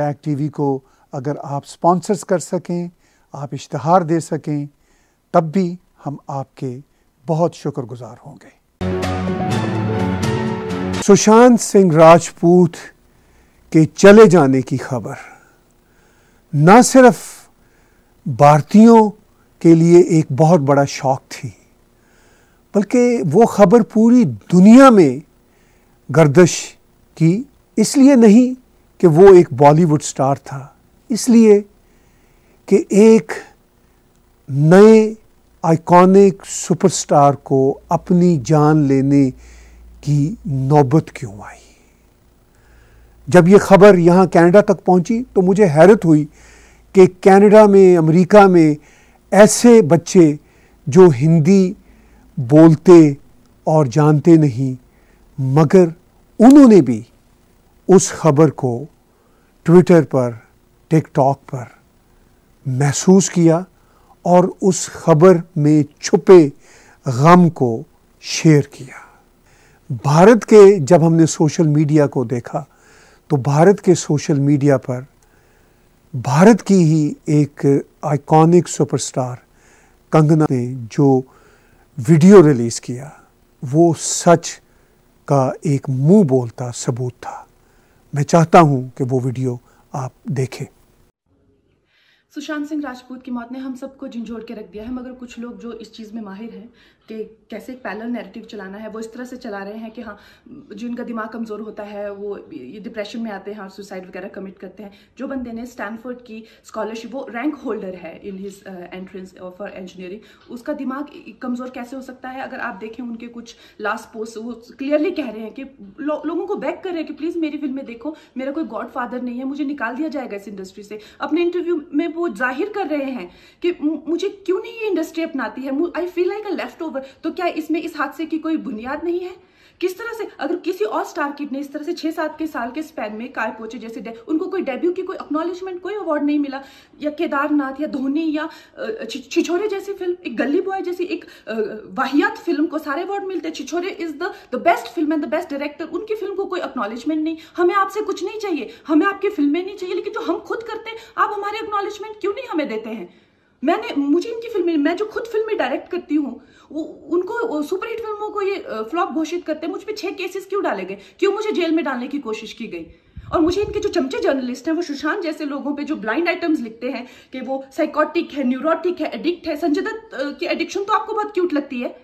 Tag TV को अगर आप स्पॉन्सर्स कर सकें आप इश्तहार दे सकें तब भी हम आपके बहुत शुक्रगुजार होंगे सुशांत सिंह राजपूत के चले जाने की खबर न सिर्फ भारतीयों के लिए एक बहुत बड़ा शौक थी बल्कि वो खबर पूरी दुनिया में गर्दश की इसलिए नहीं कि वो एक बॉलीवुड स्टार था इसलिए कि एक नए आइकॉनिक सुपरस्टार को अपनी जान लेने की नौबत क्यों आई जब ये ख़बर यहाँ कनाडा तक पहुँची तो मुझे हैरत हुई कि कनाडा में अमेरिका में ऐसे बच्चे जो हिंदी बोलते और जानते नहीं मगर उन्होंने भी उस खबर को ट्विटर पर टिकटॉक पर महसूस किया और उस खबर में छुपे गम को शेयर किया भारत के जब हमने सोशल मीडिया को देखा तो भारत के सोशल मीडिया पर भारत की ही एक आइकॉनिक सुपरस्टार कंगना ने जो वीडियो रिलीज़ किया वो सच का एक मुंह बोलता सबूत था मैं चाहता हूँ कि वो वीडियो आप देखें सुशांत सिंह राजपूत की मौत ने हम सबको झंझोड़ के रख दिया है मगर कुछ लोग जो इस चीज़ में माहिर हैं कि कैसे एक पैरल नैरेटिव चलाना है वो इस तरह से चला रहे हैं कि हाँ जिनका दिमाग कमज़ोर होता है वो ये डिप्रेशन में आते हैं और हाँ, सुसाइड वगैरह कमिट करते हैं जो बंदे ने स्टैनफोर्ड की स्कॉलरशिप वो रैंक होल्डर है in his entrance for engineering उसका दिमाग कमज़ोर कैसे हो सकता है अगर आप देखें उनके कुछ लास्ट पोस्ट वो क्लियरली कह रहे हैं कि लो, लोगों को बैक कर रहे हैं कि प्लीज़ मेरी फिल्में देखो मेरा कोई गॉड फादर नहीं है मुझे निकाल दिया जाएगा इस इंडस्ट्री से अपने इंटरव्यू में वो जाहिर कर रहे हैं कि मुझे क्यों नहीं ये इंडस्ट्री अपनाती है I feel like a left over ऊपर तो क्या इसमें इस हादसे की कोई बुनियाद नहीं है किस तरह से अगर किसी और स्टार किड ने इस तरह से छह सात के साल के स्पैन में काय पहुंचे जैसे डे, उनको कोई डेब्यू की कोई एक्नॉलेजमेंट कोई अवार्ड नहीं मिला या केदारनाथ या धोनी या छिछोरे जैसी फिल्म एक गली बॉय जैसी एक वाहियात फिल्म को सारे अवार्ड मिलते Chhichhore is the the best film and the best director उनकी फिल्म को कोई एक्नॉलेजमेंट नहीं हमें आपसे कुछ नहीं चाहिए हमें आपकी फिल्में नहीं चाहिए लेकिन जो हम खुद करते हैं आप हमारे एक्नॉलेजमेंट क्यों नहीं हमें देते हैं मैंने मुझे इनकी फिल्में मैं जो खुद फिल्में डायरेक्ट करती हूँ उनको सुपरहिट फिल्मों को ये फ्लॉप घोषित करते हैं मुझ पर छह केसेस क्यों डाले गए क्यों मुझे जेल में डालने की कोशिश की गई और मुझे इनके जो चमचे जर्नलिस्ट हैं वो सुशांत जैसे लोगों पे जो ब्लाइंड आइटम्स लिखते हैं कि वो साइकोटिक है न्यूरोटिक है एडिक्ट है संजय दत्त की एडिक्शन तो आपको बहुत क्यूट लगती है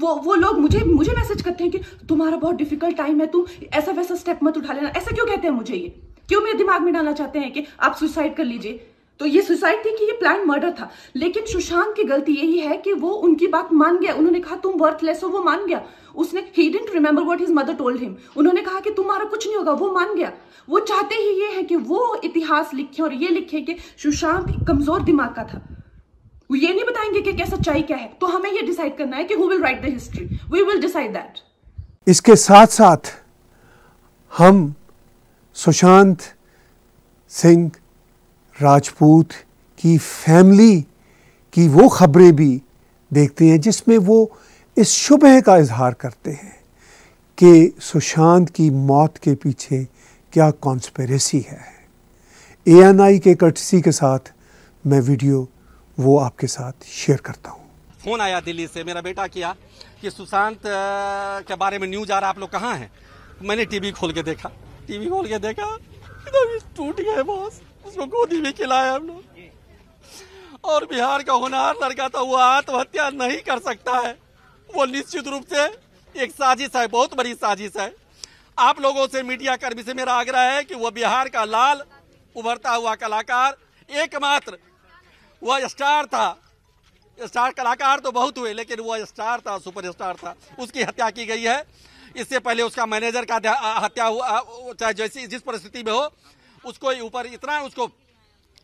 वो वो लोग मुझे मुझे मैसेज करते हैं कि तुम्हारा बहुत डिफिकल्ट टाइम है तुम ऐसा वैसा स्टेप मत उठा लेना ऐसा क्यों कहते हैं मुझे ये क्यों मेरे दिमाग में डालना चाहते हैं कि आप सुसाइड कर लीजिए तो ये सुसाइड थी कि ये प्लान मर्डर था लेकिन सुशांत की गलती यही है कि वो उनकी बात मान गया उन्होंने कहा तुम वर्थलेस हो वो मान गया उसने ही didn't remember what his mother told him उन्होंने कहा कि तुम्हारा कुछ नहीं होगा वो मान गया वो चाहते ही ये है कि वो इतिहास लिखे और ये लिखे कि सुशांत कमजोर दिमाग का था वो ये नहीं बताएंगे कि क्या सच्चाई क्या है तो हमें ये डिसाइड करना है कि who will write the history we will decide that इसके साथ साथ हम सुशांत सिंह राजपूत की फैमिली की वो ख़बरें भी देखते हैं जिसमें वो इस शुबह का इजहार करते हैं कि सुशांत की मौत के पीछे क्या कॉन्स्पेरेसी है ए एन आई के कटसी के साथ मैं वीडियो वो आपके साथ शेयर करता हूँ फ़ोन आया दिल्ली से मेरा बेटा किया कि सुशांत के बारे में न्यूज आ रहा आप लोग कहाँ हैं मैंने टीवी खोल के देखा टीवी खोल के देखा टूट गया बॉस उसको गोदी में खिलाया हम लोग और बिहार का होनहार लड़का था तो वो आत्महत्या नहीं कर सकता है वो निश्चित रूप से एक साजिश है बहुत बड़ी साजिश है आप लोगों से मीडिया कर्मी से मेरा आग्रह है कि वो बिहार का लाल उभरता हुआ कलाकार एकमात्र वह स्टार था स्टार कलाकार तो बहुत हुए लेकिन वह स्टार था सुपरस्टार था उसकी हत्या की गई है इससे पहले उसका मैनेजर का हत्या हुआ चाहे जैसी जिस परिस्थिति में हो उसको ऊपर इतना उसको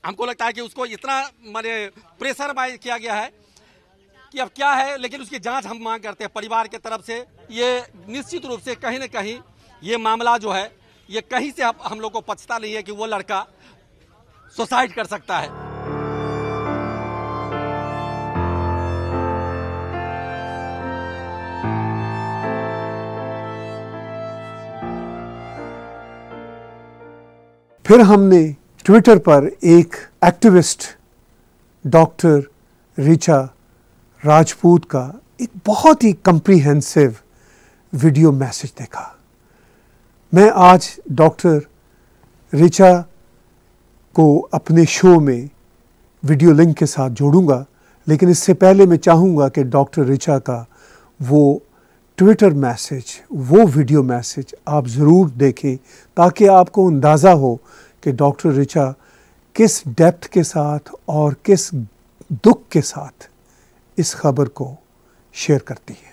हमको लगता है कि उसको इतना मैंने प्रेशर बाइज किया गया है कि अब क्या है लेकिन उसकी जांच हम मांग करते हैं परिवार के तरफ से ये निश्चित रूप से कहीं ना कहीं ये मामला जो है ये कहीं से हम लोग को पछता नहीं है कि वो लड़का सुसाइड कर सकता है फिर हमने ट्विटर पर एक एक्टिविस्ट डॉक्टर रिचा राजपूत का एक बहुत ही कंप्रीहेंसिव वीडियो मैसेज देखा मैं आज डॉक्टर रिचा को अपने शो में वीडियो लिंक के साथ जोड़ूंगा लेकिन इससे पहले मैं चाहूँगा कि डॉक्टर रिचा का वो ट्विटर मैसेज वो वीडियो मैसेज आप ज़रूर देखें ताकि आपको अंदाज़ा हो कि डॉक्टर रिचा किस डेप्थ के साथ और किस दुख के साथ इस खबर को शेयर करती है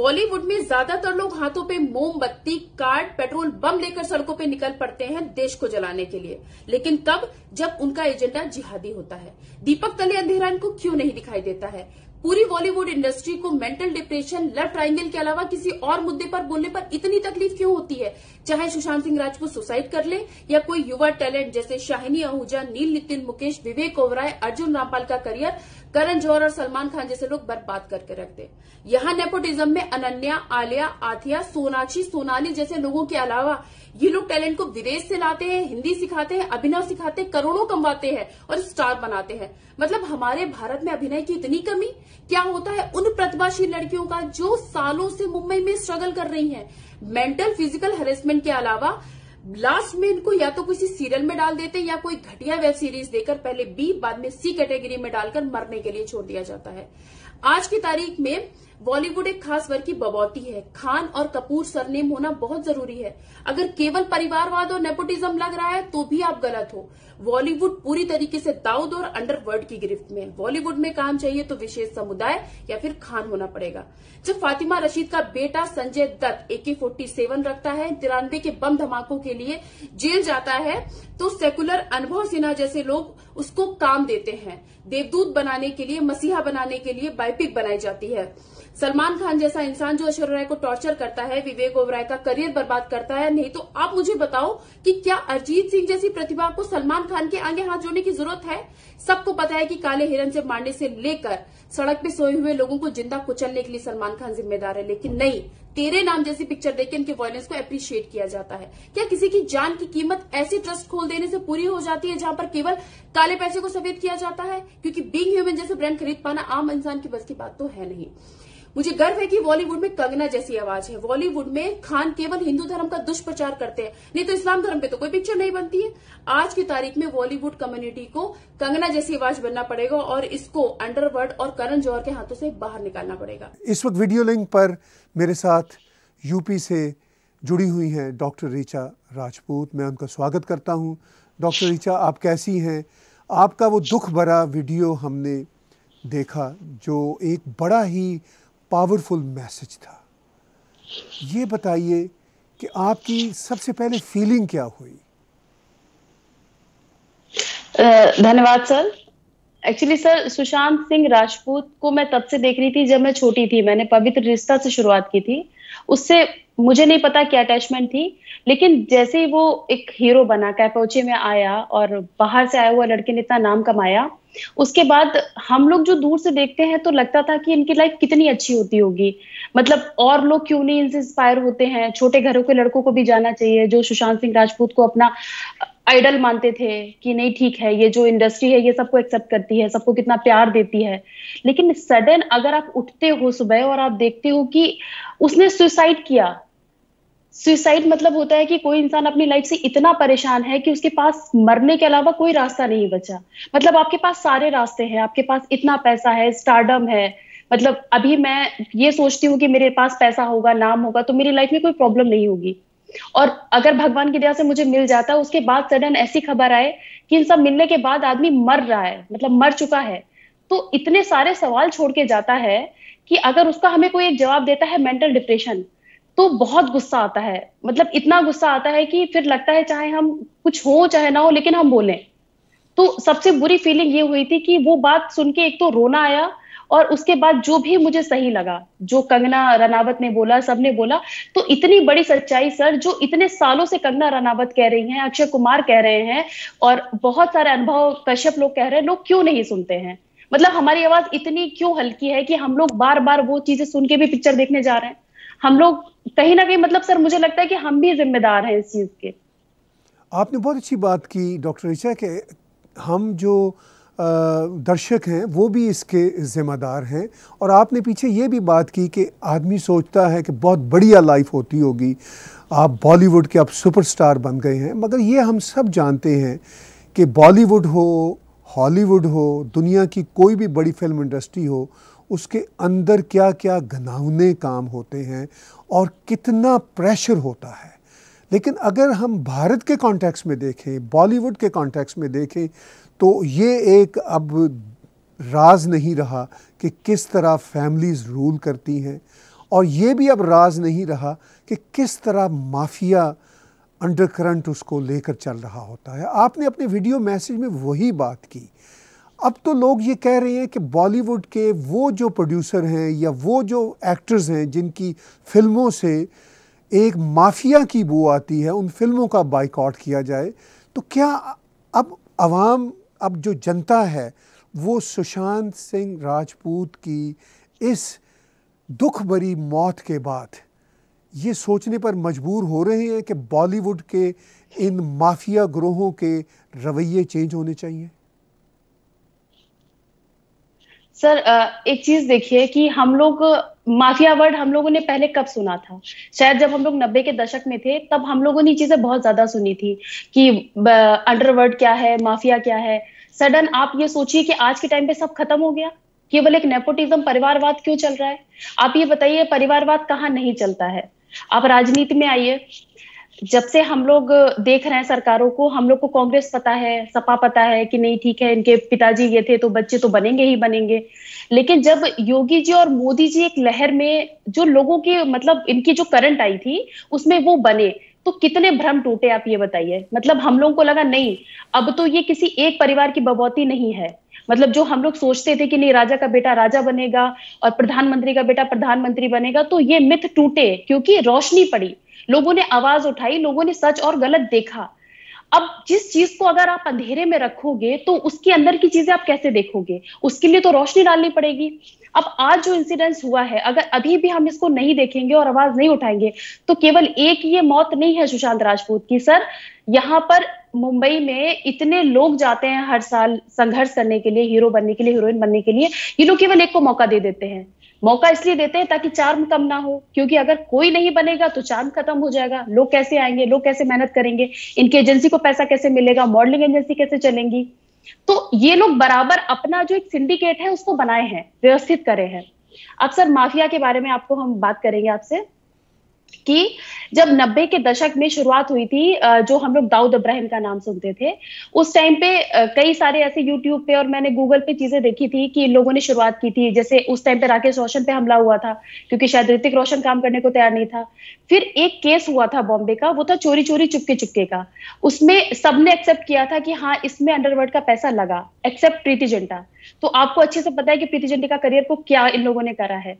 बॉलीवुड में ज्यादातर लोग हाथों पे मोमबत्ती कार्ड पेट्रोल बम लेकर सड़कों पे निकल पड़ते हैं देश को जलाने के लिए लेकिन तब जब उनका एजेंडा जिहादी होता है दीपक तले अंधेरा इनको क्यों नहीं दिखाई देता है पूरी बॉलीवुड इंडस्ट्री को मेंटल डिप्रेशन लव ट्राइंगल के अलावा किसी और मुद्दे पर बोलने पर इतनी तकलीफ क्यों होती है चाहे सुशांत सिंह राजपूत सुसाइड कर ले या कोई युवा टैलेंट जैसे शाहिनी आहूजा नील नितिन मुकेश विवेक ओवराय अर्जुन रामपाल का करियर करण जौहर और सलमान खान जैसे लोग बर्बाद करके रखते दे यहाँ नेपोटिज्म में अनन्या आलिया आथिया सोनाक्षी सोनाली जैसे लोगों के अलावा ये लोग टैलेंट को विदेश से लाते हैं हिंदी सिखाते हैं अभिनव सिखाते हैं करोड़ों कमाते हैं और स्टार बनाते हैं मतलब हमारे भारत में अभिनय की इतनी कमी क्या होता है उन प्रतिभाशील लड़कियों का जो सालों से मुंबई में स्ट्रगल कर रही है मेंटल फिजिकल हेरेसमेंट के अलावा लास्ट में इनको या तो किसी सीरियल में डाल देते हैं या कोई घटिया वेब सीरीज देकर पहले बी बाद में सी कैटेगरी में डालकर मरने के लिए छोड़ दिया जाता है आज की तारीख में बॉलीवुड एक खास वर्ग की बबौती है खान और कपूर सरनेम होना बहुत जरूरी है अगर केवल परिवारवाद और नेपोटिज्म लग रहा है तो भी आप गलत हो बॉलीवुड पूरी तरीके से दाऊद और अंडरवर्ल्ड की गिरफ्त में बॉलीवुड में काम चाहिए तो विशेष समुदाय या फिर खान होना पड़ेगा जब फातिमा रशीद का बेटा Sanjay Dutt AK forty seven रखता है तिरानवे के बम धमाकों के लिए जेल जाता है तो सेकुलर अनुभव सिन्हा जैसे लोग उसको काम देते हैं देवदूत बनाने के लिए मसीहा बनाने के लिए बायोपिक बनाई जाती है सलमान खान जैसा इंसान जो अश्वर राय को टॉर्चर करता है विवेक ओबराय का करियर बर्बाद करता है नहीं तो आप मुझे बताओ कि क्या अरिजीत सिंह जैसी प्रतिभा को सलमान खान के आगे हाथ जोड़ने की जरूरत है सबको पता है कि काले हिरन से मारने से लेकर सड़क पे सोए हुए लोगों को जिंदा कुचलने के लिए सलमान खान जिम्मेदार है लेकिन नहीं तेरे नाम जैसी पिक्चर देख के इनके वॉयलेंस को अप्रिशिएट किया जाता है क्या किसी की जान की कीमत ऐसे ट्रस्ट खोल देने से पूरी हो जाती है जहां पर केवल काले पैसे को सफेद किया जाता है क्योंकि बिंग ह्यूमन जैसे ब्रांड खरीद पाना आम इंसान की बस की बात तो है नहीं मुझे गर्व है कि बॉलीवुड में कंगना जैसी आवाज है बॉलीवुड में खान केवल हिंदू धर्म का दुष्प्रचार करते हैं नहीं तो इस्लाम धर्म पे तो कोई पिक्चर नहीं बनती है आज की तारीख में बॉलीवुड कम्युनिटी को कंगना जैसी आवाज बनना पड़ेगा और इसको अंडरवर्ल्ड और करण जौहर के हाथों से बाहर निकालना पड़ेगा इस वक्त वीडियो लिंक पर मेरे साथ यूपी से जुड़ी हुई हैं डॉक्टर ऋचा राजपूत मैं उनका स्वागत करता हूं डॉक्टर ऋचा आप कैसी हैं आपका वो दुख भरा वीडियो हमने देखा जो एक बड़ा ही पावरफुल मैसेज था ये बताइए कि आपकी सबसे पहले फीलिंग क्या हुई धन्यवाद sir actually sir Sushant Singh Rajput को मैं तब से देख रही थी जब मैं छोटी थी मैंने पवित्र रिश्ता से शुरुआत की थी उससे मुझे नहीं पता क्या अटैचमेंट थी लेकिन जैसे ही वो एक हीरो बना कैपोचे में आया और बाहर से आया हुआ लड़के ने इतना नाम कमाया उसके बाद हम लोग जो दूर से देखते हैं तो लगता था कि इनकी लाइफ कितनी अच्छी होती होगी मतलब और लोग क्यों नहीं इनसे इंस्पायर होते हैं छोटे घरों के लड़कों को भी जाना चाहिए जो सुशांत सिंह राजपूत को अपना आइडल मानते थे कि नहीं ठीक है ये जो इंडस्ट्री है ये सबको एक्सेप्ट करती है सबको कितना प्यार देती है लेकिन सडन अगर आप उठते हो सुबह और आप देखते हो कि उसने सुसाइड किया सुसाइड मतलब होता है कि कोई इंसान अपनी लाइफ से इतना परेशान है कि उसके पास मरने के अलावा कोई रास्ता नहीं बचा मतलब आपके पास सारे रास्ते हैं आपके पास इतना पैसा है स्टार्डम है मतलब अभी मैं ये सोचती हूँ कि मेरे पास पैसा होगा नाम होगा तो मेरी लाइफ में कोई प्रॉब्लम नहीं होगी और अगर भगवान की दया से मुझे मिल जाता उसके बाद सडन ऐसी खबर आए कि इन सब मिलने के बाद आदमी मर रहा है मतलब मर चुका है तो इतने सारे सवाल छोड़ के जाता है कि अगर उसका हमें कोई एक जवाब देता है मेंटल डिप्रेशन तो बहुत गुस्सा आता है मतलब इतना गुस्सा आता है कि फिर लगता है चाहे हम कुछ हो चाहे ना हो लेकिन हम बोले तो सबसे बुरी फीलिंग ये हुई थी कि वो बात सुन के एक तो रोना आया और उसके बाद जो भी मुझे सही लगा जो कंगना रनावत ने बोला सबने बोला तो इतनी बड़ी सच्चाई सर जो इतने सालों से कंगना रनावत कह रही हैं अक्षय कुमार कह रहे हैं और बहुत सारे अनुभव कश्यप लोग कह रहे हैं लोग क्यों नहीं सुनते हैं मतलब हमारी आवाज इतनी क्यों हल्की है कि हम लोग बार बार वो चीजें सुन के भी पिक्चर देखने जा रहे हैं हम लोग कहीं ना कहीं मतलब सर मुझे लगता है कि हम भी जिम्मेदार हैं इस चीज के आपने बहुत अच्छी बात की डॉक्टर ऋषा के हम जो दर्शक हैं वो भी इसके ज़िम्मेदार हैं और आपने पीछे ये भी बात की कि आदमी सोचता है कि बहुत बढ़िया लाइफ होती होगी आप बॉलीवुड के आप सुपरस्टार बन गए हैं मगर ये हम सब जानते हैं कि बॉलीवुड हो हॉलीवुड हो दुनिया की कोई भी बड़ी फिल्म इंडस्ट्री हो उसके अंदर क्या क्या घनावने काम होते हैं और कितना प्रेशर होता है लेकिन अगर हम भारत के कॉन्टेक्स्ट में देखें बॉलीवुड के कॉन्टेक्स्ट में देखें तो ये एक अब राज नहीं रहा कि किस तरह फैमिलीज़ रूल करती हैं और ये भी अब राज नहीं रहा कि किस तरह माफिया अंडर करंट उसको लेकर चल रहा होता है आपने अपने वीडियो मैसेज में वही बात की अब तो लोग ये कह रहे हैं कि बॉलीवुड के वो जो प्रोड्यूसर हैं या वो जो एक्टर्स हैं जिनकी फिल्मों से एक माफिया की बू आती है उन फिल्मों का बाइकआउट किया जाए तो क्या अब आवाम अब जो जनता है वो सुशांत सिंह राजपूत की इस दुख भरी मौत के बाद ये सोचने पर मजबूर हो रहे हैं कि बॉलीवुड के इन माफिया ग्रोहों के रवैये चेंज होने चाहिए सर एक चीज देखिए कि हम लोग माफिया वर्ड हम लोगों ने पहले कब सुना था शायद जब हम लोग नब्बे के दशक में थे तब हम लोगों ने चीजें बहुत ज्यादा सुनी थी कि अंडरवर्ल्ड क्या है माफिया क्या है सडन आप ये सोचिए कि आज के टाइम पे सब खत्म हो गया केवल एक नेपोटिज्म परिवारवाद क्यों चल रहा है आप ये बताइए परिवारवाद कहाँ नहीं चलता है आप राजनीति में आइए जब से हम लोग देख रहे हैं सरकारों को हम लोग को कांग्रेस पता है सपा पता है कि नहीं ठीक है इनके पिताजी ये थे तो बच्चे तो बनेंगे ही बनेंगे लेकिन जब योगी जी और मोदी जी एक लहर में जो लोगों की मतलब इनकी जो करंट आई थी उसमें वो बने तो कितने भ्रम टूटे आप ये बताइए मतलब हम लोगों को लगा नहीं अब तो ये किसी एक परिवार की बबौती नहीं है मतलब जो हम लोग सोचते थे कि नहीं राजा का बेटा राजा बनेगा और प्रधानमंत्री का बेटा प्रधानमंत्री बनेगा तो ये मिथ टूटे क्योंकि रोशनी पड़ी लोगों ने आवाज उठाई लोगों ने सच और गलत देखा अब जिस चीज को अगर आप अंधेरे में रखोगे तो उसके अंदर की चीजें आप कैसे देखोगे उसके लिए तो रोशनी डालनी पड़ेगी अब आज जो इंसिडेंस हुआ है अगर अभी भी हम इसको नहीं देखेंगे और आवाज नहीं उठाएंगे तो केवल एक ये मौत नहीं है सुशांत राजपूत की सर यहाँ पर मुंबई में इतने लोग जाते हैं हर साल संघर्ष करने के लिए हीरो बनने के लिए हीरोइन बनने के लिए ये लोग केवल एक को मौका दे देते हैं मौका इसलिए देते हैं ताकि चार्म कम ना हो क्योंकि अगर कोई नहीं बनेगा तो चार्म खत्म हो जाएगा लोग कैसे आएंगे लोग कैसे मेहनत करेंगे इनकी एजेंसी को पैसा कैसे मिलेगा मॉडलिंग एजेंसी कैसे चलेंगी तो ये लोग बराबर अपना जो एक सिंडिकेट है उसको बनाए हैं व्यवस्थित करे हैं अब सर माफिया के बारे में आपको हम बात करेंगे आपसे कि जब 90 के दशक में शुरुआत हुई थी जो हम लोग दाऊद अब्राहिम का नाम सुनते थे उस टाइम पे कई सारे ऐसे यूट्यूब पे और मैंने गूगल पे चीजें देखी थी कि लोगों ने शुरुआत की थी जैसे उस टाइम पे राकेश रोशन पे हमला हुआ था क्योंकि शायद ऋतिक रोशन काम करने को तैयार नहीं था फिर एक केस हुआ था बॉम्बे का वो था चोरी चोरी चुपके चुपके का उसमें सबने एक्सेप्ट किया था कि हाँ इसमें अंडरवर्ल्ड का पैसा लगा एक्सेप्ट प्रीति जिंटा तो आपको अच्छे से पता है कि प्रीति जिंटा का करियर को क्या इन लोगों ने करा है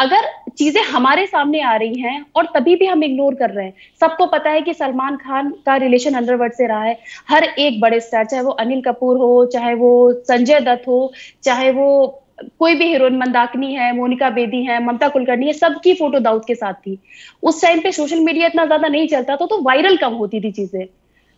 अगर चीजें हमारे सामने आ रही हैं और तभी भी हम इग्नोर कर रहे हैं सबको पता है कि सलमान खान का रिलेशन अंडरवर्ल्ड से रहा है हर एक बड़े स्टार चाहे वो अनिल कपूर हो चाहे वो संजय दत्त हो चाहे वो कोई भी हीरोइन मंदाकिनी है मोनिका बेदी है ममता कुलकर्णी है सबकी फोटो दाऊद के साथ थी उस टाइम पे सोशल मीडिया इतना ज्यादा नहीं चलता था तो वायरल तो कम होती थी चीजें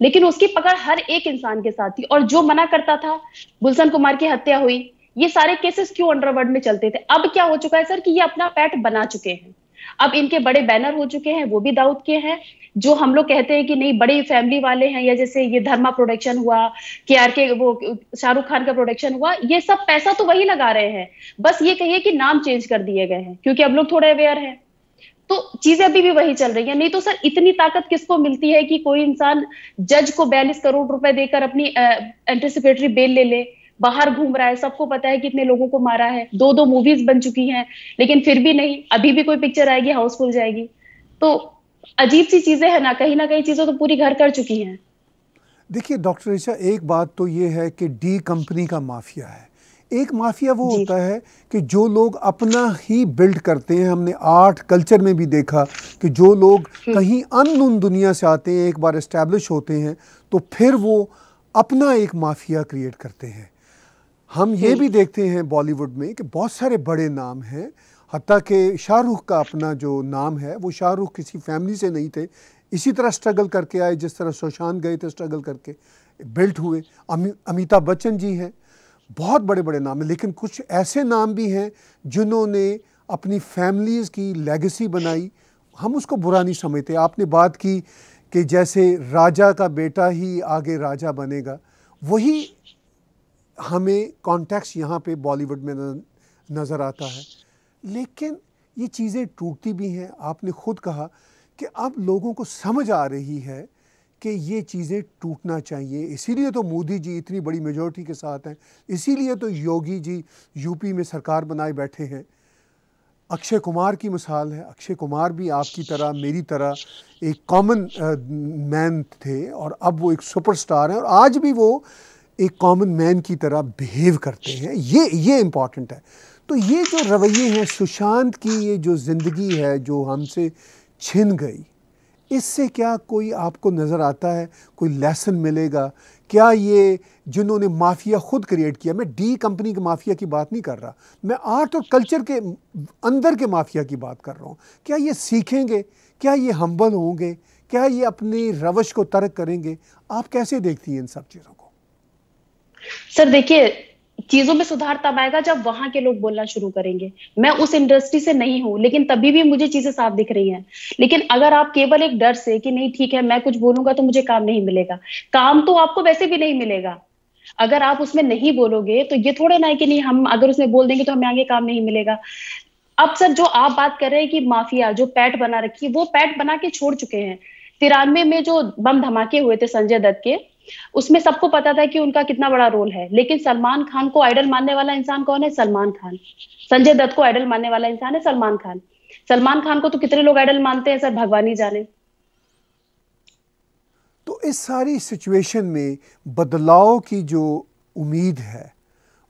लेकिन उसकी पकड़ हर एक इंसान के साथ थी और जो मना करता था गुलशन कुमार की हत्या हुई ये सारे केसेस क्यों अंडरवर्ल्ड में चलते थे अब क्या हो चुका है सर कि ये अपना पैट बना चुके हैं अब इनके बड़े बैनर हो चुके हैं वो भी दाऊद के हैं जो हम लोग कहते हैं कि नहीं बड़े फैमिली वाले हैं या जैसे ये धर्मा प्रोडक्शन हुआ के आर के वो शाहरुख खान का प्रोडक्शन हुआ ये सब पैसा तो वही लगा रहे हैं बस ये कहिए कि नाम चेंज कर दिए गए हैं क्योंकि अब लोग थोड़े अवेयर हैं तो चीजें अभी भी वही चल रही है नहीं तो सर इतनी ताकत किसको मिलती है कि कोई इंसान जज को बयालीस करोड़ रुपए देकर अपनी एंटिसिपेटरी बेल ले ले बाहर घूम रहा है सबको पता है कितने लोगों को मारा है दो दो मूवीज बन चुकी हैं लेकिन फिर भी नहीं अभी भी कोई पिक्चर आएगी हाउसफुल जाएगी तो अजीब सी चीजें है ना कहीं ना कहीं चीजें तो पूरी घर कर चुकी हैं देखिए डॉक्टर ऋषा एक बात तो ये है कि डी कंपनी का माफिया है एक माफिया वो होता है कि जो लोग अपना ही बिल्ड करते हैं हमने आर्ट कल्चर में भी देखा कि जो लोग हम्म। कहीं अन दुनिया से आते हैं एक बार इस्टेब्लिश होते हैं तो फिर वो अपना एक माफिया क्रिएट करते हैं हम ये भी देखते हैं बॉलीवुड में कि बहुत सारे बड़े नाम हैं हती कि शाहरुख का अपना जो नाम है वो शाहरुख किसी फैमिली से नहीं थे इसी तरह स्ट्रगल करके आए जिस तरह सुशांत गए थे स्ट्रगल करके बिल्ट हुए अमी, अमिताभ बच्चन जी हैं बहुत बड़े बड़े नाम हैं लेकिन कुछ ऐसे नाम भी हैं जिन्होंने अपनी फैमिलीज़ की लेगेसी बनाई हम उसको बुरा नहीं समझते आपने बात की कि जैसे राजा का बेटा ही आगे राजा बनेगा वही हमें कॉन्टेक्स्ट यहाँ पे बॉलीवुड में नज़र आता है लेकिन ये चीज़ें टूटती भी हैं आपने खुद कहा कि अब लोगों को समझ आ रही है कि ये चीज़ें टूटना चाहिए इसीलिए तो मोदी जी इतनी बड़ी मेजोरिटी के साथ हैं इसीलिए तो योगी जी यूपी में सरकार बनाए बैठे हैं अक्षय कुमार की मिसाल है अक्षय कुमार भी आपकी तरह मेरी तरह एक कॉमन मैन थे और अब वो एक सुपरस्टार हैं और आज भी वो एक कॉमन मैन की तरह बिहेव करते हैं ये ये इम्पॉर्टेंट है तो ये जो रवैये हैं सुशांत की ये जो ज़िंदगी है जो हमसे छिन गई इससे क्या कोई आपको नज़र आता है कोई लेसन मिलेगा क्या ये जिन्होंने माफिया खुद क्रिएट किया मैं डी कंपनी के माफिया की बात नहीं कर रहा मैं आर्ट और कल्चर के अंदर के माफिया की बात कर रहा हूँ क्या ये सीखेंगे क्या ये हम्बल होंगे क्या ये अपनी रवश को तर्क करेंगे आप कैसे देखती हैं इन सब चीज़ों को सर देखिए चीजों में सुधार तब आएगा जब वहां के लोग बोलना शुरू करेंगे मैं उस इंडस्ट्री से नहीं हूं लेकिन तभी भी मुझे चीजें साफ दिख रही हैं लेकिन अगर आप केवल एक डर से कि नहीं ठीक है मैं कुछ बोलूंगा तो मुझे काम नहीं मिलेगा काम तो आपको वैसे भी नहीं मिलेगा अगर आप उसमें नहीं बोलोगे तो ये थोड़े ना है कि नहीं हम अगर उसमें बोल देंगे तो हमें आगे काम नहीं मिलेगा अब सर जो आप बात कर रहे हैं कि माफिया जो पैट बना रखी वो पैट बना के छोड़ चुके हैं तिरानवे में जो बम धमाके हुए थे संजय दत्त के उसमें सबको पता था कि उनका कितना बड़ा रोल है लेकिन सलमान खान को आइडल मानने वाला इंसान कौन है सलमान खान संजय दत्त को आइडल मानने वाला इंसान है सलमान खान सलमान खान को तो कितने लोग आइडल मानते हैं सर भगवान ही जाने तो इस सारी सिचुएशन में बदलाव की जो उम्मीद है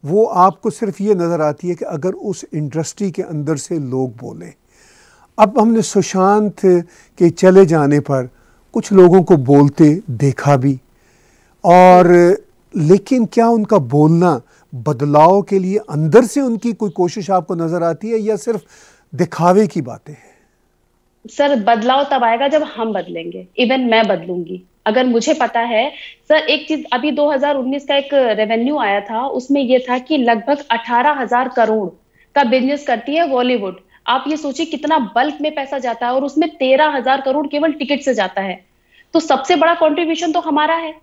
वो आपको सिर्फ ये नज़र आती है कि अगर उस इंडस्ट्री के अंदर से लोग बोलें अब हमने सुशांत के चले जाने पर कुछ लोगों को बोलते देखा भी और लेकिन क्या उनका बोलना बदलाव के लिए अंदर से उनकी कोई कोशिश आपको नजर आती है या सिर्फ दिखावे की बातें हैं सर बदलाव तब आएगा जब हम बदलेंगे इवन मैं बदलूंगी अगर मुझे पता है सर एक चीज अभी 2019 का एक रेवेन्यू आया था उसमें यह था कि लगभग अठारह हजार करोड़ का बिजनेस करती है बॉलीवुड आप ये सोचिए कितना बल्क में पैसा जाता है और उसमें हजार करोड़ केवल टिकट से जाता है तो सबसे बड़ा कॉन्ट्रीब्यूशन तो हमारा है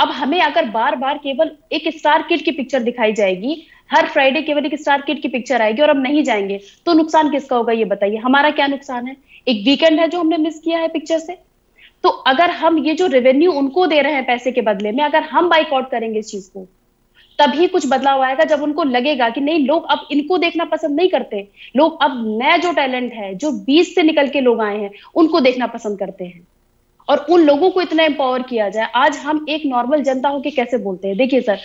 अब हमें अगर बार बार केवल एक स्टार किड की पिक्चर दिखाई जाएगी हर फ्राइडे केवल एक स्टार किड की पिक्चर आएगी और हम नहीं जाएंगे तो नुकसान किसका होगा ये बताइए हमारा क्या नुकसान है एक वीकेंड है जो हमने मिस किया है पिक्चर से तो अगर हम ये जो रेवेन्यू उनको दे रहे हैं पैसे के बदले में अगर हम बाइकआउट करेंगे इस चीज को तभी कुछ बदलाव आएगा जब उनको लगेगा कि नहीं लोग अब इनको देखना पसंद नहीं करते लोग अब नया जो टैलेंट है जो बीस से निकल के लोग आए हैं उनको देखना पसंद करते हैं और उन लोगों को इतना एम्पावर किया जाए आज हम एक नॉर्मल जनता होके कैसे बोलते हैं देखिए सर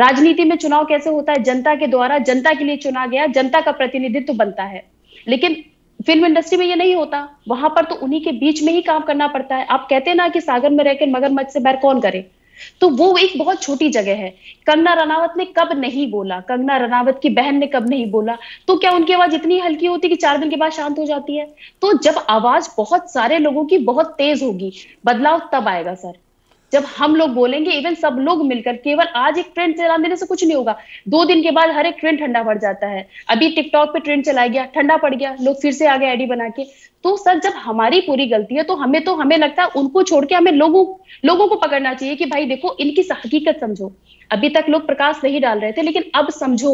राजनीति में चुनाव कैसे होता है जनता के द्वारा जनता के लिए चुना गया जनता का प्रतिनिधित्व बनता है लेकिन फिल्म इंडस्ट्री में ये नहीं होता वहां पर तो उन्हीं के बीच में ही काम करना पड़ता है आप कहते ना कि सागर में रहकर मगरमच्छ से बैर कौन करे तो वो एक बहुत छोटी जगह है कंगना रनावत ने कब नहीं बोला कंगना रनावत की बहन ने कब नहीं बोला तो क्या उनकी आवाज इतनी हल्की होती कि चार दिन के बाद शांत हो जाती है तो जब आवाज बहुत सारे लोगों की बहुत तेज होगी बदलाव तब आएगा सर जब हम लोग बोलेंगे इवन सब लोग मिलकर केवल आज एक ट्रेंड चला देने से कुछ नहीं होगा दो दिन के बाद हर एक ट्रेंड ठंडा पड़ जाता है अभी टिकटॉक पे ट्रेंड चला गया ठंडा पड़ गया लोग फिर से आ गए आईडी बना के तो सर जब हमारी पूरी गलती है तो हमें तो हमें लगता है उनको छोड़ के हमें लोगों लोगों को पकड़ना चाहिए कि भाई देखो इनकी हकीकत समझो अभी तक लोग प्रकाश नहीं डाल रहे थे लेकिन अब समझो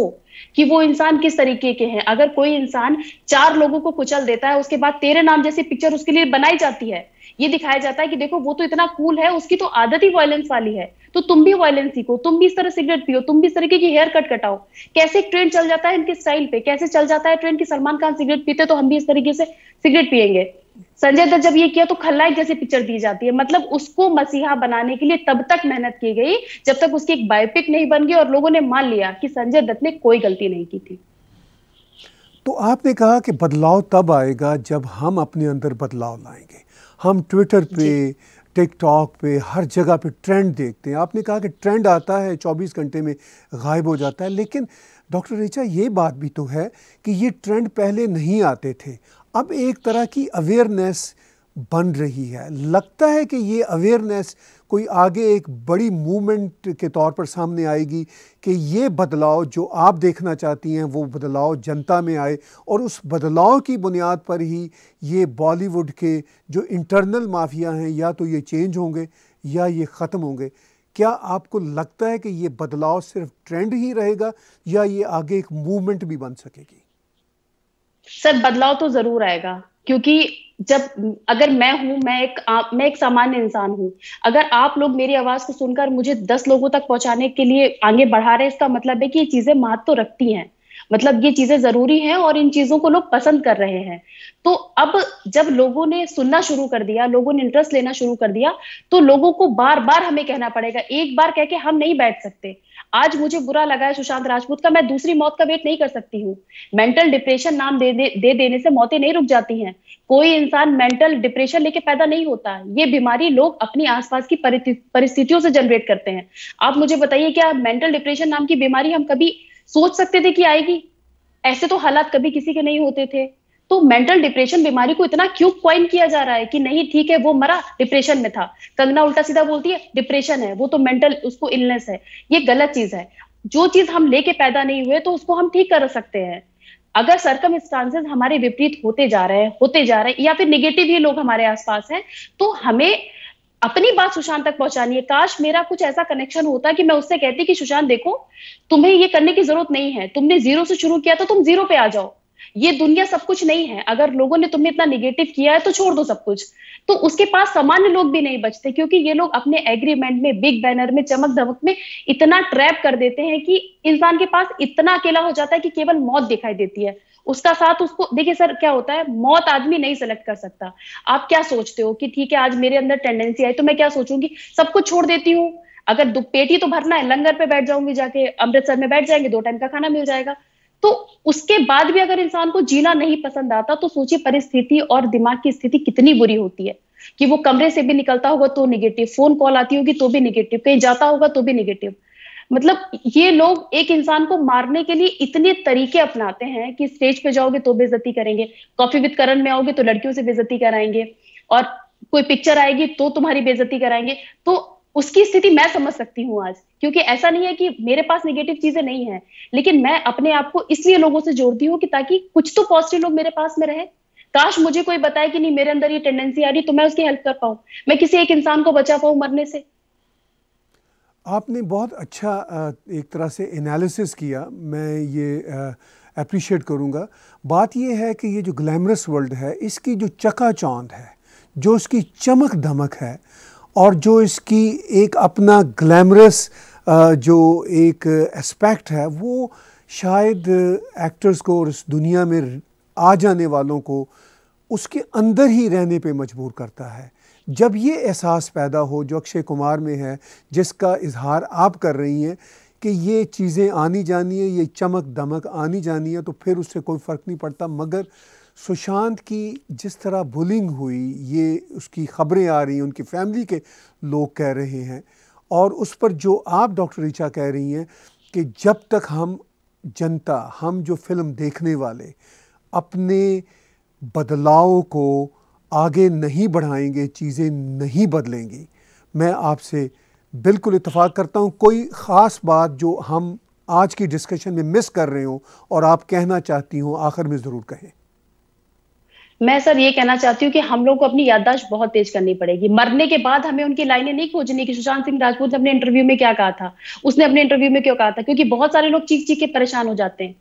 कि वो इंसान किस तरीके के हैं अगर कोई इंसान चार लोगों को कुचल देता है उसके बाद तेरे नाम जैसी पिक्चर उसके लिए बनाई जाती है ये दिखाया जाता है कि देखो वो तो इतना कूल है उसकी तो आदत ही वायलेंस वाली है तो तुम भी वायलेंस सीखो तुम भी इस तरह सिगरेट पियो तुम भी इस तरीके की हेयर कट कटाओ कैसे ट्रेंड चल जाता है इनके स्टाइल पे कैसे चल जाता है ट्रेंड की सलमान खान सिगरेट पीते तो हम भी इस तरीके से सिगरेट पियेंगे संजय दत्त जब ये किया तो खलनायक जैसे पिक्चर दी जाती है मतलब उसको मसीहा बनाने के लिए तब तक मेहनत की गई जब तक उसकी एक बायोपिक नहीं बन गई और लोगों ने मान लिया कि संजय दत्त ने कोई गलती नहीं की थी तो आपने कहा कि बदलाव तब आएगा जब हम अपने अंदर बदलाव लाएंगे हम ट्विटर पे टिकटॉक पे हर जगह पे ट्रेंड देखते हैं आपने कहा कि ट्रेंड आता है 24 घंटे में गायब हो जाता है लेकिन डॉक्टर रेचा ये बात भी तो है कि ये ट्रेंड पहले नहीं आते थे अब एक तरह की अवेयरनेस बन रही है लगता है कि ये अवेयरनेस कोई आगे एक बड़ी मूवमेंट के तौर पर सामने आएगी कि ये बदलाव जो आप देखना चाहती हैं वो बदलाव जनता में आए और उस बदलाव की बुनियाद पर ही ये बॉलीवुड के जो इंटरनल माफिया हैं या तो ये चेंज होंगे या ये ख़त्म होंगे क्या आपको लगता है कि ये बदलाव सिर्फ ट्रेंड ही रहेगा या ये आगे एक मूवमेंट भी बन सकेगी सर बदलाव तो ज़रूर आएगा क्योंकि जब अगर मैं हूं मैं एक आ, मैं एक सामान्य इंसान हूं अगर आप लोग मेरी आवाज को सुनकर मुझे दस लोगों तक पहुंचाने के लिए आगे बढ़ा रहे हैं इसका मतलब है कि ये चीजें महत्व तो रखती हैं मतलब ये चीजें जरूरी हैं और इन चीजों को लोग पसंद कर रहे हैं तो अब जब लोगों ने सुनना शुरू कर दिया लोगों ने इंटरेस्ट लेना शुरू कर दिया तो लोगों को बार बार हमें कहना पड़ेगा एक बार कह के हम नहीं बैठ सकते आज मुझे बुरा लगा है सुशांत राजपूत का मैं दूसरी मौत का वेट नहीं कर सकती हूँ मेंटल डिप्रेशन नाम दे, दे, दे देने से मौतें नहीं रुक जाती हैं कोई इंसान मेंटल डिप्रेशन लेके पैदा नहीं होता ये बीमारी लोग अपनी आसपास की परिस्थितियों से जनरेट करते हैं आप मुझे बताइए क्या मेंटल डिप्रेशन नाम की बीमारी हम कभी सोच सकते थे कि आएगी ऐसे तो हालात कभी किसी के नहीं होते थे तो मेंटल डिप्रेशन बीमारी को इतना क्यों क्वाइन किया जा रहा है कि नहीं ठीक है वो मरा डिप्रेशन में था कंगना उल्टा सीधा बोलती है डिप्रेशन है वो तो मेंटल उसको इलनेस है ये गलत चीज है जो चीज हम लेके पैदा नहीं हुए तो उसको हम ठीक कर सकते हैं अगर सरकम हमारे विपरीत होते जा रहे हैं होते जा रहे हैं या फिर निगेटिव ही लोग हमारे आसपास हैं तो हमें अपनी बात सुशांत तक पहुंचानी है काश मेरा कुछ ऐसा कनेक्शन होता कि मैं उससे कहती कि सुशांत देखो तुम्हें ये करने की जरूरत नहीं है तुमने जीरो से शुरू किया तो तुम जीरो पे आ जाओ ये दुनिया सब कुछ नहीं है अगर लोगों ने तुम्हें इतना निगेटिव किया है तो छोड़ दो सब कुछ तो उसके पास सामान्य लोग भी नहीं बचते क्योंकि ये लोग अपने एग्रीमेंट में बिग बैनर में चमक धमक में इतना ट्रैप कर देते हैं कि इंसान के पास इतना अकेला हो जाता है कि केवल मौत दिखाई देती है उसका साथ उसको देखिए सर क्या होता है मौत आदमी नहीं सेलेक्ट कर सकता आप क्या सोचते हो कि ठीक है आज मेरे अंदर टेंडेंसी आई तो मैं क्या सोचूंगी सब कुछ छोड़ देती हूँ अगर पेटी तो भरना है लंगर पे बैठ जाऊंगी जाके अमृतसर में बैठ जाएंगे दो टाइम का खाना मिल जाएगा तो उसके बाद भी अगर इंसान को जीना नहीं पसंद आता तो सोचिए परिस्थिति और दिमाग की स्थिति कितनी बुरी होती है कि वो कमरे से भी निकलता होगा तो निगेटिव फोन कॉल आती होगी तो भी निगेटिव कहीं जाता होगा तो भी निगेटिव मतलब ये लोग एक इंसान को मारने के लिए इतने तरीके अपनाते हैं कि स्टेज पे जाओगे तो बेजती करेंगे कॉफी विद करण में आओगे तो लड़कियों से बेजती कराएंगे और कोई पिक्चर आएगी तो तुम्हारी बेजती कराएंगे तो उसकी स्थिति मैं समझ सकती हूँ आज क्योंकि ऐसा नहीं है कि मेरे पास नेगेटिव चीजें नहीं है लेकिन मैं अपने आप को इसलिए लोगों से जोड़ती हूँ कि ताकि कुछ तो पॉजिटिव लोग मेरे पास में रहे काश मुझे कोई बताए कि नहीं मेरे अंदर ये टेंडेंसी आ रही तो मैं उसकी हेल्प कर पाऊँ मैं किसी एक इंसान को बचा पाऊँ मरने से आपने बहुत अच्छा एक तरह से एनालिसिस किया मैं ये अप्रिशिएट करूंगा बात ये है कि ये जो ग्लैमरस वर्ल्ड है इसकी जो चकाचौंध है जो उसकी चमक धमक है और जो इसकी एक अपना ग्लैमरस जो एक एस्पेक्ट है वो शायद एक्टर्स को और इस दुनिया में आ जाने वालों को उसके अंदर ही रहने पे मजबूर करता है जब ये एहसास पैदा हो जो अक्षय कुमार में है जिसका इजहार आप कर रही हैं कि ये चीज़ें आनी जानी है ये चमक दमक आनी जानी है तो फिर उससे कोई फ़र्क नहीं पड़ता मगर सुशांत की जिस तरह बुलिंग हुई ये उसकी खबरें आ रही हैं उनकी फैमिली के लोग कह रहे हैं और उस पर जो आप डॉक्टर ऋचा कह रही हैं कि जब तक हम जनता हम जो फिल्म देखने वाले अपने बदलाव को आगे नहीं बढ़ाएंगे चीज़ें नहीं बदलेंगी मैं आपसे बिल्कुल इतफाक़ करता हूँ कोई ख़ास बात जो हम आज की डिस्कशन में मिस कर रहे हो और आप कहना चाहती हूँ आखिर में ज़रूर कहें मैं सर ये कहना चाहती हूँ कि हम लोग को अपनी याददाश्त बहुत तेज करनी पड़ेगी मरने के बाद हमें उनकी लाइनें नहीं खोजनी कि सुशांत सिंह राजपूत ने अपने इंटरव्यू में क्या कहा था उसने अपने इंटरव्यू में क्यों कहा था क्योंकि बहुत सारे लोग चीख चीख के परेशान हो जाते हैं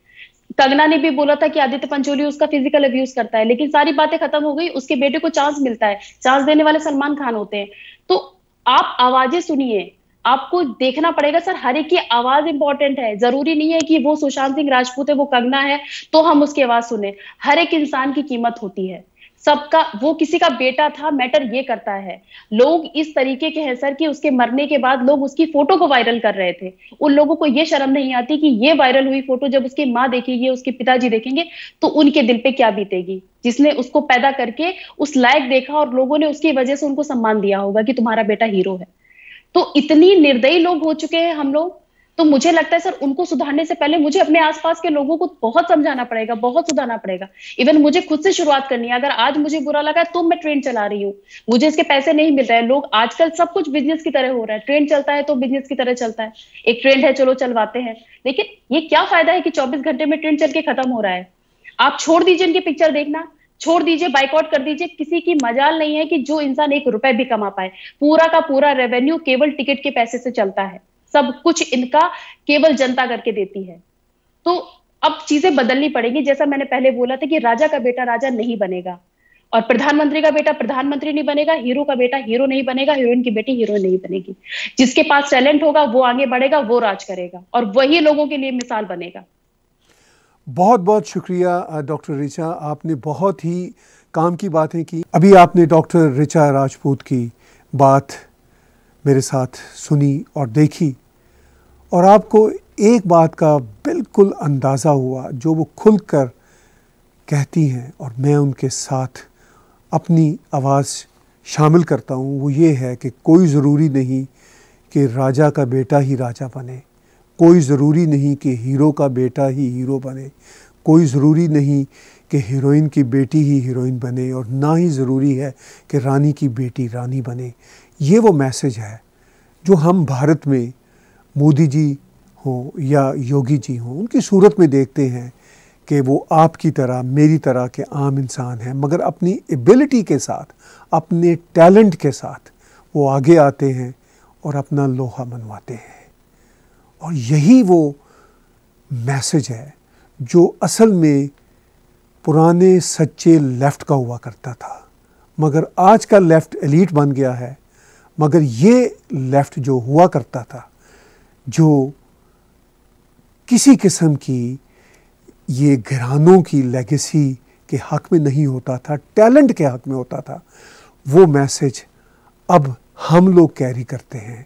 कंगना ने भी बोला था कि आदित्य पंचोली उसका फिजिकल अब्यूज करता है लेकिन सारी बातें खत्म हो गई उसके बेटे को चांस मिलता है चांस देने वाले सलमान खान होते हैं तो आप आवाजें सुनिए आपको देखना पड़ेगा सर हर एक की आवाज इंपॉर्टेंट है जरूरी नहीं है कि वो सुशांत सिंह राजपूत है वो कंगना है तो हम उसकी आवाज सुने हर एक इंसान की कीमत होती है सबका वो किसी का बेटा था मैटर ये करता है लोग इस तरीके के हैं सर कि उसके मरने के बाद लोग उसकी फोटो को वायरल कर रहे थे उन लोगों को ये शर्म नहीं आती कि ये वायरल हुई फोटो जब उसकी माँ देखेगी उसके पिताजी देखेंगे तो उनके दिल पे क्या बीतेगी जिसने उसको पैदा करके उस लायक देखा और लोगों ने उसकी वजह से उनको सम्मान दिया होगा कि तुम्हारा बेटा हीरो है तो इतनी निर्दयी लोग हो चुके हैं हम लोग तो मुझे लगता है सर उनको सुधारने से पहले मुझे अपने आसपास के लोगों को बहुत समझाना पड़ेगा बहुत सुधारना पड़ेगा इवन मुझे खुद से शुरुआत करनी है अगर आज मुझे बुरा लगा तो मैं ट्रेन चला रही हूँ मुझे इसके पैसे नहीं मिल रहे हैं लोग आजकल सब कुछ बिजनेस की तरह हो रहा है ट्रेन चलता है तो बिजनेस की तरह चलता है एक ट्रेंड है चलो चलवाते हैं लेकिन ये क्या फायदा है कि चौबीस घंटे में ट्रेन चल के खत्म हो रहा है आप छोड़ दीजिए इनकी पिक्चर देखना छोड़ दीजिए बाइकआउट कर दीजिए किसी की मजाल नहीं है कि जो इंसान एक रुपए भी कमा पाए पूरा का पूरा रेवेन्यू केवल टिकट के पैसे से चलता है सब कुछ इनका केवल जनता करके देती है तो अब चीजें बदलनी पड़ेगी जैसा मैंने पहले बोला था कि राजा का बेटा राजा नहीं बनेगा और प्रधानमंत्री का बेटा प्रधानमंत्री नहीं बनेगा हीरो का बेटा हीरो नहीं बनेगा हीरोइन की बेटी हीरो नहीं बनेगी जिसके पास टैलेंट होगा वो आगे बढ़ेगा वो राज करेगा और वही लोगों के लिए मिसाल बनेगा बहुत बहुत शुक्रिया डॉक्टर रिचा आपने बहुत ही काम की बातें की अभी आपने डॉक्टर रिचा राजपूत की बात मेरे साथ सुनी और देखी और आपको एक बात का बिल्कुल अंदाज़ा हुआ जो वो खुल कर कहती हैं और मैं उनके साथ अपनी आवाज़ शामिल करता हूँ वो ये है कि कोई ज़रूरी नहीं कि राजा का बेटा ही राजा बने कोई ज़रूरी नहीं कि हीरो का बेटा ही हीरो बने कोई ज़रूरी नहीं कि हीरोइन की बेटी ही हीरोइन बने और ना ही ज़रूरी है कि रानी की बेटी रानी बने ये वो मैसेज है जो हम भारत में मोदी जी हों या योगी जी हों उनकी सूरत में देखते हैं कि वो आपकी तरह मेरी तरह के आम इंसान हैं मगर अपनी एबिलिटी के साथ अपने टैलेंट के साथ वो आगे आते हैं और अपना लोहा मनवाते हैं और यही वो मैसेज है जो असल में पुराने सच्चे लेफ़्ट का हुआ करता था मगर आज का लेफ़्ट एलीट बन गया है मगर ये लेफ़्ट जो हुआ करता था जो किसी किस्म की ये घरानों की लेगेसी के हक में नहीं होता था टैलेंट के हक में होता था वो मैसेज अब हम लोग कैरी करते हैं